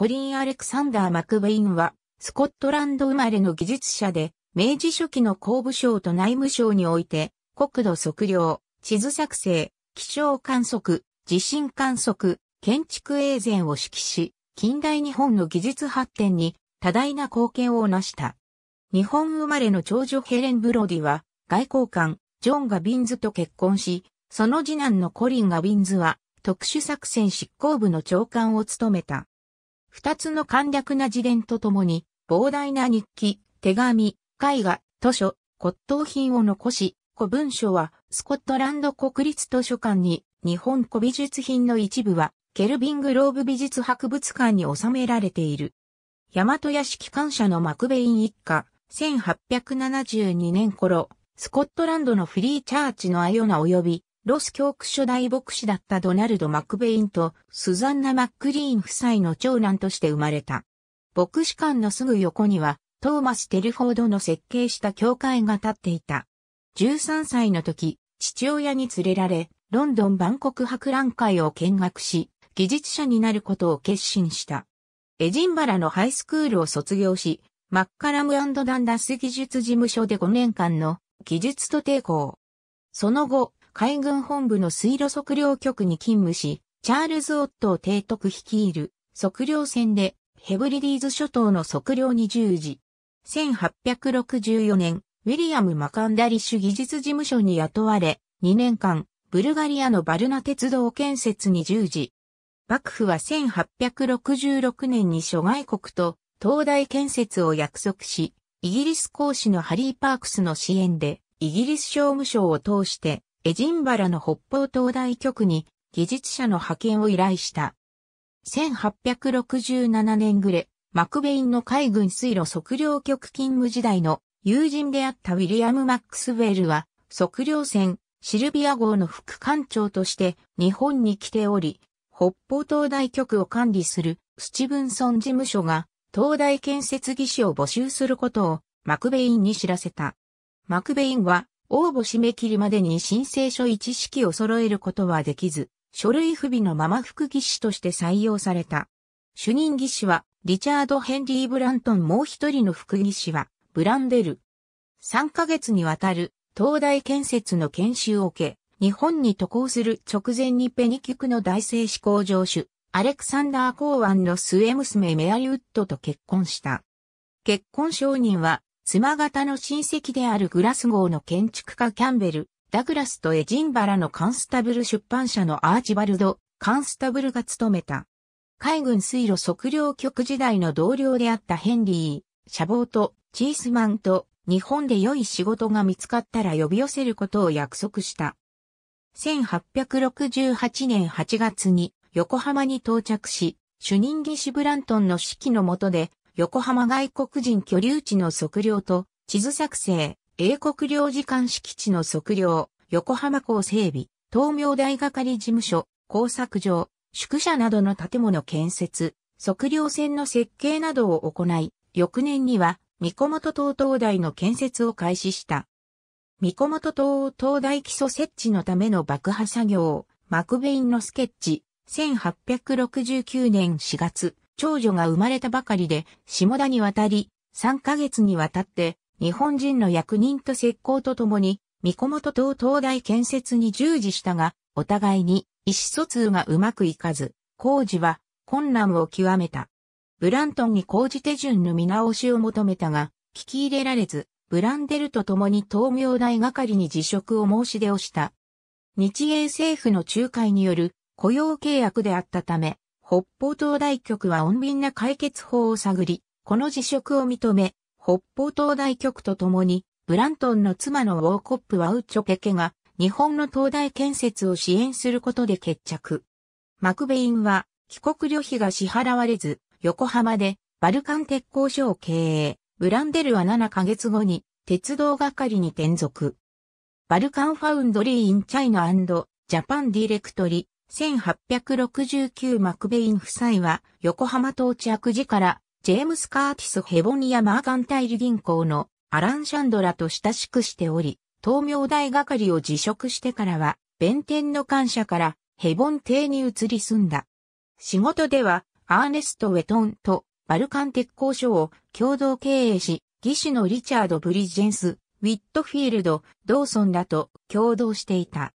コリン・アレクサンダー・マクベインは、スコットランド生まれの技術者で、明治初期の工部省と内務省において、国土測量、地図作成、気象観測、地震観測、建築永前を指揮し、近代日本の技術発展に多大な貢献を成した。日本生まれの長女ヘレン・ブロディは、外交官、ジョン・ガビンズと結婚し、その次男のコリン・ガビンズは、特殊作戦執行部の長官を務めた。二つの簡略な自伝とともに、膨大な日記、手紙、絵画、図書、骨董品を残し、古文書はスコットランド国立図書館に、日本古美術品の一部は、ケルビングローブ美術博物館に収められている。大和屋式館舎のマクベイン一家、1872年頃、スコットランドのフリーチャーチのアヨナ及びロス教区初代牧師だったドナルド・マクベインとスザンナ・マックリーン夫妻の長男として生まれた。牧師館のすぐ横にはトーマス・テルフォードの設計した教会が建っていた。13歳の時、父親に連れられ、ロンドン万国博覧会を見学し、技術者になることを決心した。エジンバラのハイスクールを卒業し、マッカラムダンダス技術事務所で5年間の技術と抵抗。その後、海軍本部の水路測量局に勤務し、チャールズ・オットを提督率いる測量船でヘブリディーズ諸島の測量に従事。1864年、ウィリアム・マカンダリッシュ技術事務所に雇われ、2年間、ブルガリアのバルナ鉄道建設に従事。幕府は1866年に諸外国と東大建設を約束し、イギリス公使のハリー・パークスの支援で、イギリス商務省を通して、エジンバラの北方東大局に技術者の派遣を依頼した。1867年暮れ、マクベインの海軍水路測量局勤務時代の友人であったウィリアム・マックスウェルは測量船シルビア号の副艦長として日本に来ており、北方東大局を管理するスチブンソン事務所が東大建設技師を募集することをマクベインに知らせた。マクベインは応募締め切りまでに申請書一式を揃えることはできず、書類不備のまま副技師として採用された。主任技師は、リチャード・ヘンリー・ブラントンもう一人の副技師は、ブランデル。3ヶ月にわたる、東大建設の研修を受け、日本に渡航する直前にペニキュクの大製紙工場主、アレクサンダー・コーワンの末娘メアリウッドと結婚した。結婚承認は、妻方の親戚であるグラスゴーの建築家キャンベル、ダグラスとエジンバラのカンスタブル出版社のアーチバルド、カンスタブルが務めた。海軍水路測量局時代の同僚であったヘンリー、シャボート、チースマンと日本で良い仕事が見つかったら呼び寄せることを約束した。1868年8月に横浜に到着し、主任技師ブラントンの指揮の下で横浜外国人居留地の測量と、地図作成、英国領事館敷地の測量、横浜港整備、東明大係かり事務所、工作場、宿舎などの建物建設、測量船の設計などを行い、翌年には、三小本東灯台の建設を開始した。三小本東大基礎設置のための爆破作業、マクベインのスケッチ、1869年4月、長女が生まれたばかりで、下田に渡り、3ヶ月にわたって、日本人の役人と石膏と共に、三雲と東東大建設に従事したが、お互いに意思疎通がうまくいかず、工事は困難を極めた。ブラントンに工事手順の見直しを求めたが、聞き入れられず、ブランデルと共に東明大係に辞職を申し出をした。日英政府の仲介による雇用契約であったため、北方東大局は穏便な解決法を探り、この辞職を認め、北方東大局と共に、ブラントンの妻のウォーコップワウチョペケが、日本の東大建設を支援することで決着。マクベインは、帰国旅費が支払われず、横浜で、バルカン鉄工所を経営。ブランデルは7ヶ月後に、鉄道係に転属。バルカンファウンドリーインチャイナジャパンディレクトリ1869マクベイン夫妻は横浜到着時からジェームス・カーティス・ヘボニア・マーガンタイル銀行のアラン・シャンドラと親しくしており、東明大係を辞職してからは、弁天の感謝からヘボン邸に移り住んだ。仕事では、アーネスト・ウェトンとバルカン鉄工所を共同経営し、技師のリチャード・ブリジェンス、ウィットフィールド、ドーソンらと共同していた。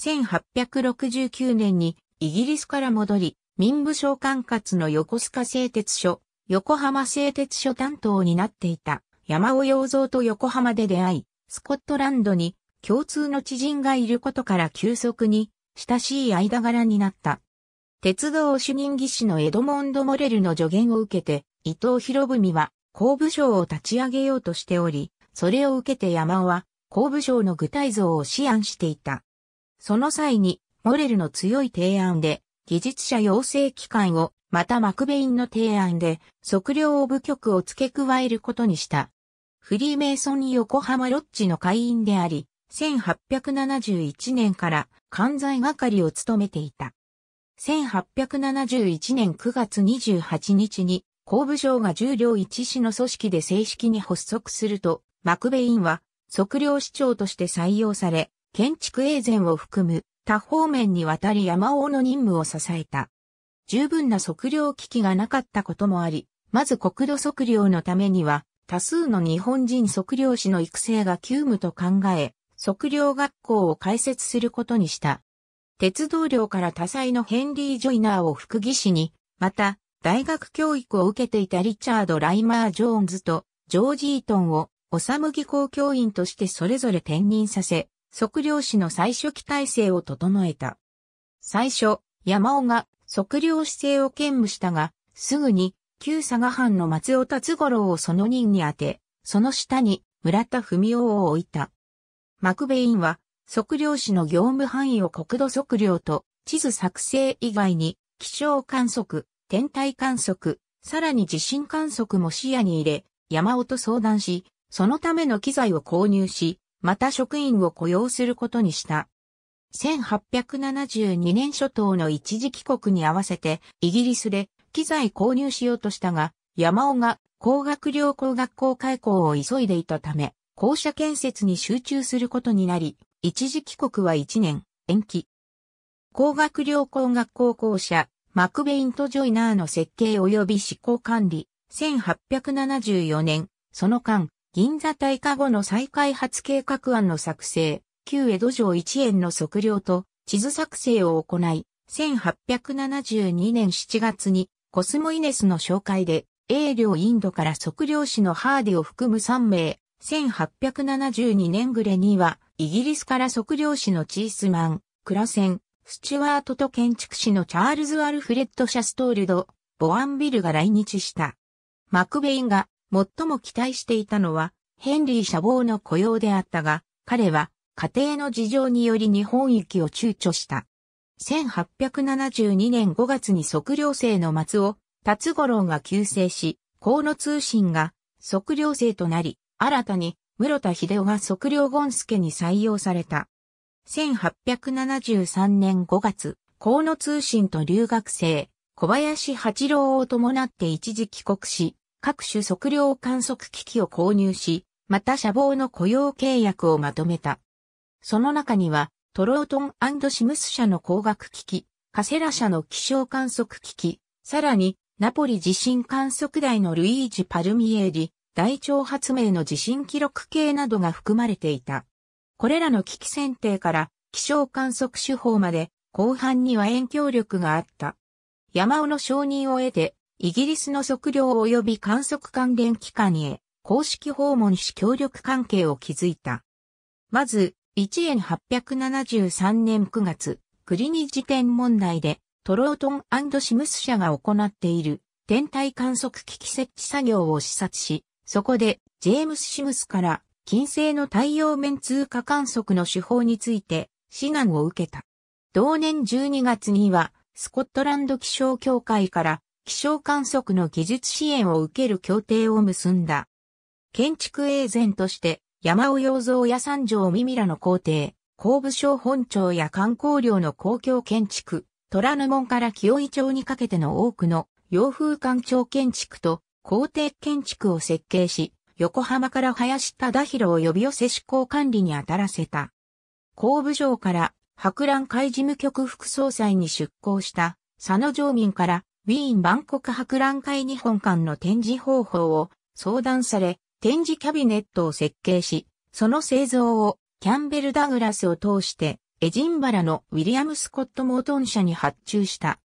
1869年にイギリスから戻り、民部省管轄の横須賀製鉄所、横浜製鉄所担当になっていた山尾洋蔵と横浜で出会い、スコットランドに共通の知人がいることから急速に親しい間柄になった。鉄道主任技師のエドモンド・モレルの助言を受けて、伊藤博文は工部省を立ち上げようとしており、それを受けて山尾は工部省の具体像を思案していた。その際に、モレルの強い提案で、技術者養成機関を、またマクベインの提案で、測量オブ局を付け加えることにした。フリーメイソン横浜ロッジの会員であり、1871年から関西係を務めていた。1871年9月28日に、工部省が重量一市の組織で正式に発足すると、マクベインは測量市長として採用され、建築営前を含む多方面にわたり山王の任務を支えた。十分な測量機器がなかったこともあり、まず国土測量のためには、多数の日本人測量士の育成が急務と考え、測量学校を開設することにした。鉄道寮から多彩のヘンリー・ジョイナーを副技師に、また、大学教育を受けていたリチャード・ライマー・ジョーンズとジョージ・イートンを、オサムぎ公教員としてそれぞれ転任させ、測量士の最初期体制を整えた。最初、山尾が測量士制を兼務したが、すぐに旧佐賀藩の松尾達五郎をその任に当て、その下に村田文夫を置いた。幕インは測量士の業務範囲を国土測量と地図作成以外に気象観測、天体観測、さらに地震観測も視野に入れ、山尾と相談し、そのための機材を購入し、また職員を雇用することにした。1872年初頭の一時帰国に合わせて、イギリスで機材購入しようとしたが、山尾が工学旅行学校開校を急いでいたため、校舎建設に集中することになり、一時帰国は1年、延期。工学旅行学校校舎、マクベイント・ジョイナーの設計及び施行管理、1874年、その間、銀座大化後の再開発計画案の作成、旧江戸城一円の測量と地図作成を行い、1872年7月にコスモイネスの紹介で、英領インドから測量士のハーディを含む3名、1872年暮れには、イギリスから測量士のチースマン、クラセン、スチュワートと建築士のチャールズ・アルフレッド・シャストールド、ボアンビルが来日した。マクベインが最も期待していたのは、ヘンリー・社房の雇用であったが、彼は家庭の事情により日本行きを躊躇した。1872年5月に測量生の松尾、達五郎が急成し、河野通信が測量生となり、新たに室田秀夫が測量権助に採用された。1873年5月、河野通信と留学生、小林八郎を伴って一時帰国し、各種測量観測機器を購入し、また社防の雇用契約をまとめた。その中には、トロートンシムス社の工学機器、カセラ社の気象観測機器、さらに、ナポリ地震観測台のルイージ・パルミエーリ、大腸発明の地震記録系などが含まれていた。これらの機器選定から気象観測手法まで、後半には遠響力があった。山尾の承認を得て、イギリスの測量及び観測関連機関へ公式訪問し協力関係を築いた。まず、1円873年9月、クリニ事典問題でトロートンシムス社が行っている天体観測機器設置作業を視察し、そこでジェームス・シムスから金星の太陽面通過観測の手法について指南を受けた。同年12月にはスコットランド気象協会から気象観測の技術支援を受ける協定を結んだ。建築エーゼンとして山尾洋蔵や三条三らの皇帝、工部省本庁や観光領の公共建築、虎ノ門から清井町にかけての多くの洋風館長建築と皇帝建築を設計し、横浜から林忠弘を呼び寄せ施行管理に当たらせた。工部省から博覧会事務局副総裁に出向した佐野常民からウィーン万国博覧会日本館の展示方法を相談され、展示キャビネットを設計し、その製造をキャンベル・ダグラスを通してエジンバラのウィリアム・スコット・モートン社に発注した。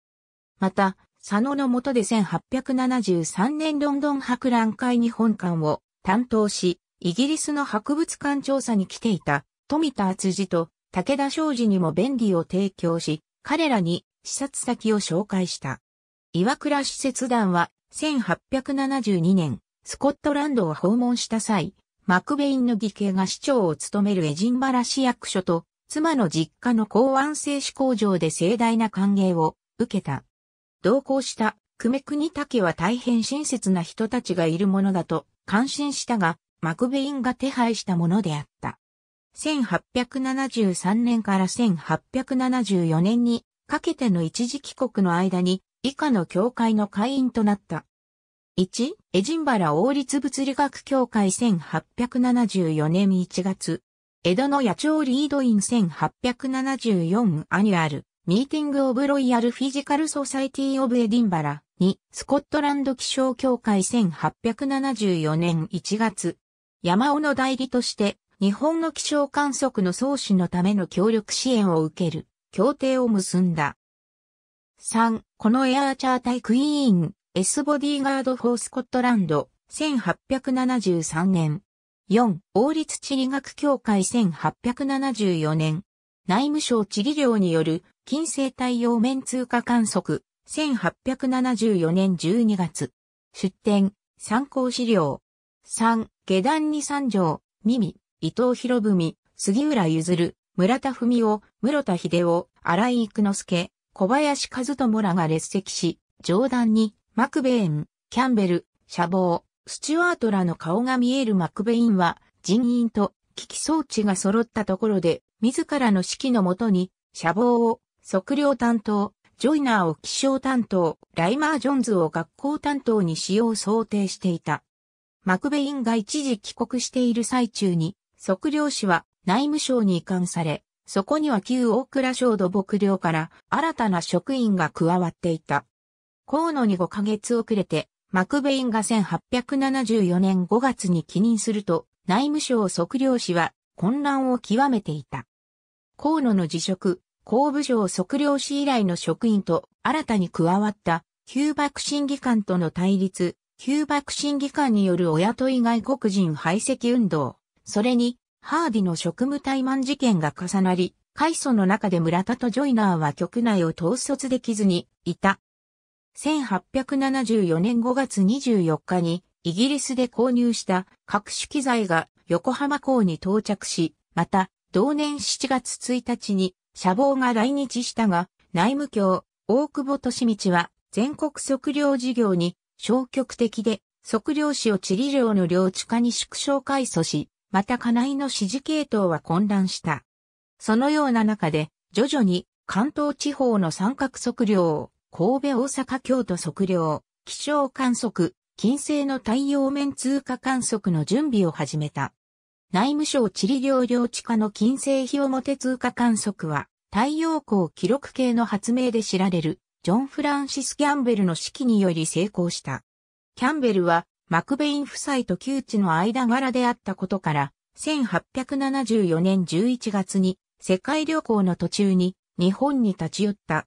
また、佐野の下で1873年ロンドン博覧会日本館を担当し、イギリスの博物館調査に来ていた富田厚次と武田商事にも便利を提供し、彼らに視察先を紹介した。岩倉使節団は1872年、スコットランドを訪問した際、マクベインの義兄が市長を務めるエジンバラ市役所と、妻の実家の港湾製紙工場で盛大な歓迎を受けた。同行した久米国武は大変親切な人たちがいるものだと感心したが、マクベインが手配したものであった。1873年から1874年にかけての一時帰国の間に以下の協会の会員となった。1、エジンバラ王立物理学協会1874年1月、江戸の野鳥リードイン1874アニュアル、ミーティングオブロイヤルフィジカルソサイティオブエディンバラ2、スコットランド気象協会1874年1月、山尾の代理として、日本の気象観測の創始のための協力支援を受ける、協定を結んだ。3、このエアーチャー対クイーン、S ボディーガード・フォー・スコットランド、1873年。4、王立地理学協会1874年。内務省地理領による近世対応面通貨観測、1874年12月。出展、参考資料。3、下段に三条、耳、伊藤博文、杉浦譲る、村田文夫、室田秀夫、荒井育之助、小林和友らが列席し、上段にマクベーン、キャンベル、シャボー、スチュワートらの顔が見えるマクベインは人員と機器装置が揃ったところで自らの指揮のもとにシャボーを測量担当、ジョイナーを気象担当、ライマー・ジョンズを学校担当に使用想定していた。マクベインが一時帰国している最中に測量士は内務省に移管され、そこには旧大倉省土木寮から新たな職員が加わっていた。河野に5ヶ月遅れて、マクベインが1874年5月に帰任すると、内務省測量士は混乱を極めていた。河野の辞職、公部省測量士以来の職員と新たに加わった旧幕審議官との対立、旧幕審議官によるお雇い外国人排斥運動、それにハーディの職務怠慢事件が重なり、海祖の中で村田とジョイナーは局内を統率できずにいた。1874年5月24日にイギリスで購入した各種機材が横浜港に到着し、また同年7月1日に車防が来日したが、内務卿、大久保利道は全国測量事業に消極的で測量士を地理量の領地下に縮小改組し、また家内の支持系統は混乱した。そのような中で、徐々に関東地方の三角測量、神戸大阪京都測量、気象観測、金星の太陽面通過観測の準備を始めた。内務省地理領領地下の金星日表通過観測は、太陽光記録系の発明で知られる、ジョン・フランシス・キャンベルの指揮により成功した。キャンベルは、マクベイン夫妻と旧知の間柄であったことから、1874年11月に世界旅行の途中に日本に立ち寄った。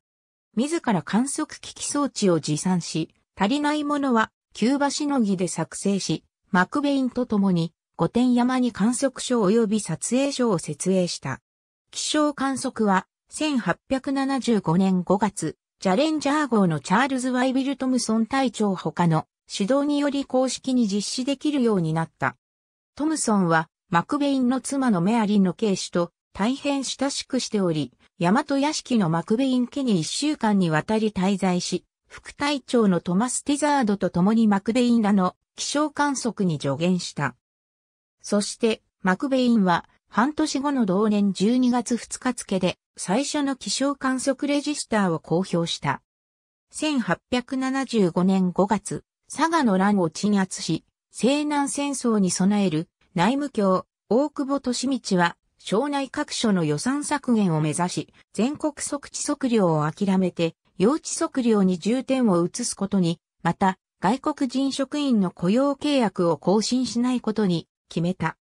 自ら観測機器装置を持参し、足りないものはキューバしのぎで作成し、マクベインと共に御殿山に観測所及び撮影所を設営した。気象観測は1875年5月、ジャレンジャー号のチャールズ・ワイビルトムソン隊長他の指導により公式に実施できるようになった。トムソンは、マクベインの妻のメアリーの警視と大変親しくしており、大和屋敷のマクベイン家に一週間にわたり滞在し、副隊長のトマス・ティザードと共にマクベインらの気象観測に助言した。そして、マクベインは、半年後の同年12月2日付で、最初の気象観測レジスターを公表した。1875年5月、佐賀の乱を鎮圧し、西南戦争に備える内務卿、大久保利道は、省内各所の予算削減を目指し、全国即地測量を諦めて、用地測量に重点を移すことに、また、外国人職員の雇用契約を更新しないことに決めた。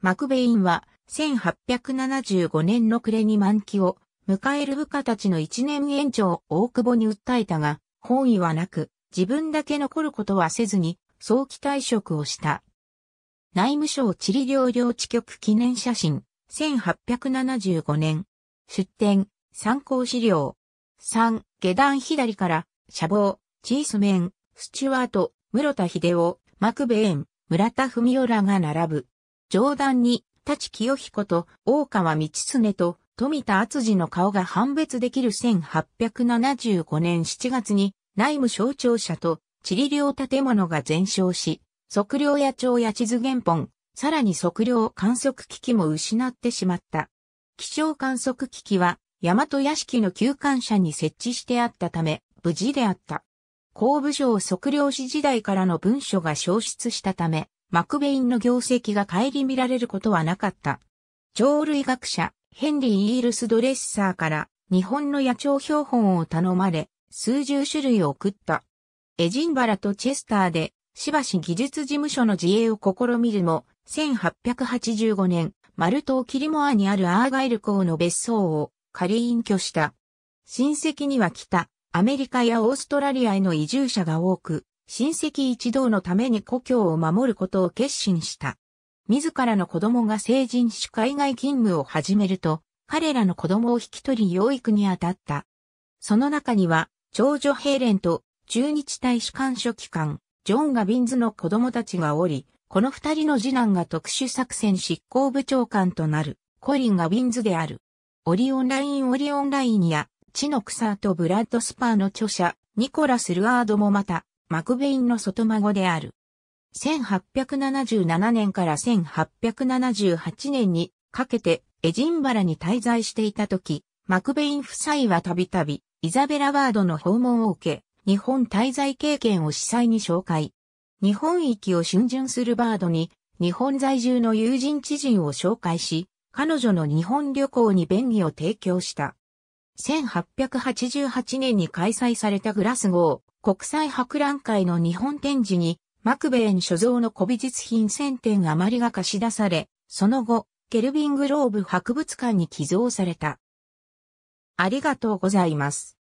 マクベインは、1875年の暮れに満期を迎える部下たちの一年延長を大久保に訴えたが、本意はなく、自分だけ残ることはせずに、早期退職をした。内務省地理領領地局記念写真、1875年。出展、参考資料。3、下段左から、シャボー、チースメン、スチュワート、室田秀夫、マクベーン、村田文夫らが並ぶ。上段に、立清彦と大川道常と富田厚二の顔が判別できる1875年7月に内務省庁舎と地理両建物が全焼し、測量野帳や地図原本、さらに測量観測機器も失ってしまった。気象観測機器は、大和屋敷の旧館舎に設置してあったため、無事であった。工部省測量士時代からの文書が消失したため、マクベインの業績が顧みられることはなかった。鳥類学者、ヘンリー・イールス・ドレッサーから、日本の野鳥標本を頼まれ、数十種類を送った。エジンバラとチェスターで、しばし技術事務所の自営を試みるも、1885年、マルト・キリモアにあるアーガイル港の別荘を仮隠居した。親戚には北、アメリカやオーストラリアへの移住者が多く、親戚一同のために故郷を守ることを決心した。自らの子供が成人し海外勤務を始めると、彼らの子供を引き取り養育に当たった。その中には、長女ヘイレンと中日大使館書記官、ジョン・ガビンズの子供たちがおり、この二人の次男が特殊作戦執行部長官となる、コリン・ガビンズである。オリオンラインオリオンラインや、地の草とブラッドスパーの著者、ニコラス・ルアードもまた、マクベインの外孫である。1877年から1878年にかけてエジンバラに滞在していた時、マクベイン夫妻はたびたびイザベラ・ワードの訪問を受け、日本滞在経験を司祭に紹介。日本域を春巡するバードに、日本在住の友人知人を紹介し、彼女の日本旅行に便宜を提供した。1888年に開催されたグラスゴー国際博覧会の日本展示に、マクベーン所蔵の古美術品1000点余りが貸し出され、その後、ケルビングローブ博物館に寄贈された。ありがとうございます。